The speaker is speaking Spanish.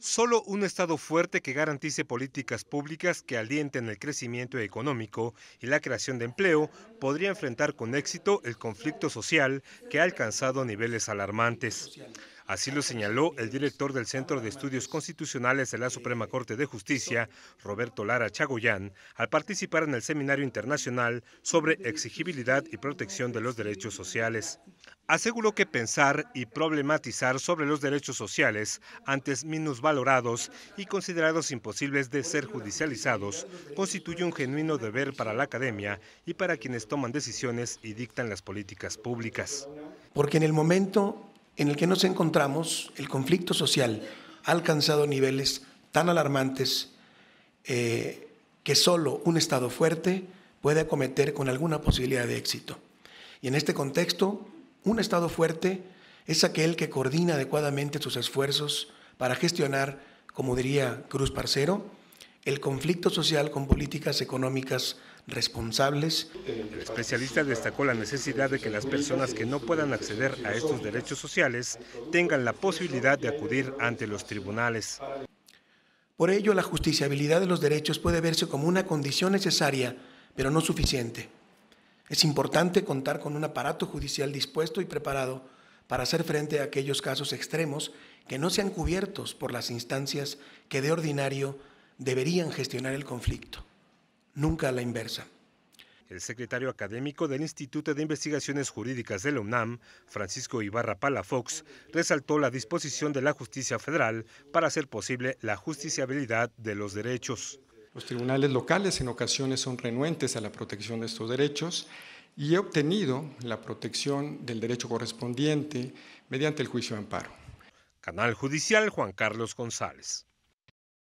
Solo un Estado fuerte que garantice políticas públicas que alienten el crecimiento económico y la creación de empleo podría enfrentar con éxito el conflicto social que ha alcanzado niveles alarmantes. Así lo señaló el director del Centro de Estudios Constitucionales de la Suprema Corte de Justicia, Roberto Lara Chagoyán, al participar en el Seminario Internacional sobre Exigibilidad y Protección de los Derechos Sociales. Aseguró que pensar y problematizar sobre los derechos sociales, antes minusvalorados y considerados imposibles de ser judicializados, constituye un genuino deber para la academia y para quienes toman decisiones y dictan las políticas públicas. Porque en el momento en el que nos encontramos, el conflicto social ha alcanzado niveles tan alarmantes eh, que solo un Estado fuerte puede acometer con alguna posibilidad de éxito. Y en este contexto, un Estado fuerte es aquel que coordina adecuadamente sus esfuerzos para gestionar, como diría Cruz Parcero, el conflicto social con políticas económicas responsables. El especialista destacó la necesidad de que las personas que no puedan acceder a estos derechos sociales tengan la posibilidad de acudir ante los tribunales. Por ello, la justiciabilidad de los derechos puede verse como una condición necesaria, pero no suficiente. Es importante contar con un aparato judicial dispuesto y preparado para hacer frente a aquellos casos extremos que no sean cubiertos por las instancias que de ordinario deberían gestionar el conflicto, nunca a la inversa. El secretario académico del Instituto de Investigaciones Jurídicas de la UNAM, Francisco Ibarra Palafox, resaltó la disposición de la justicia federal para hacer posible la justiciabilidad de los derechos. Los tribunales locales en ocasiones son renuentes a la protección de estos derechos y he obtenido la protección del derecho correspondiente mediante el juicio de amparo. Canal Judicial Juan Carlos González.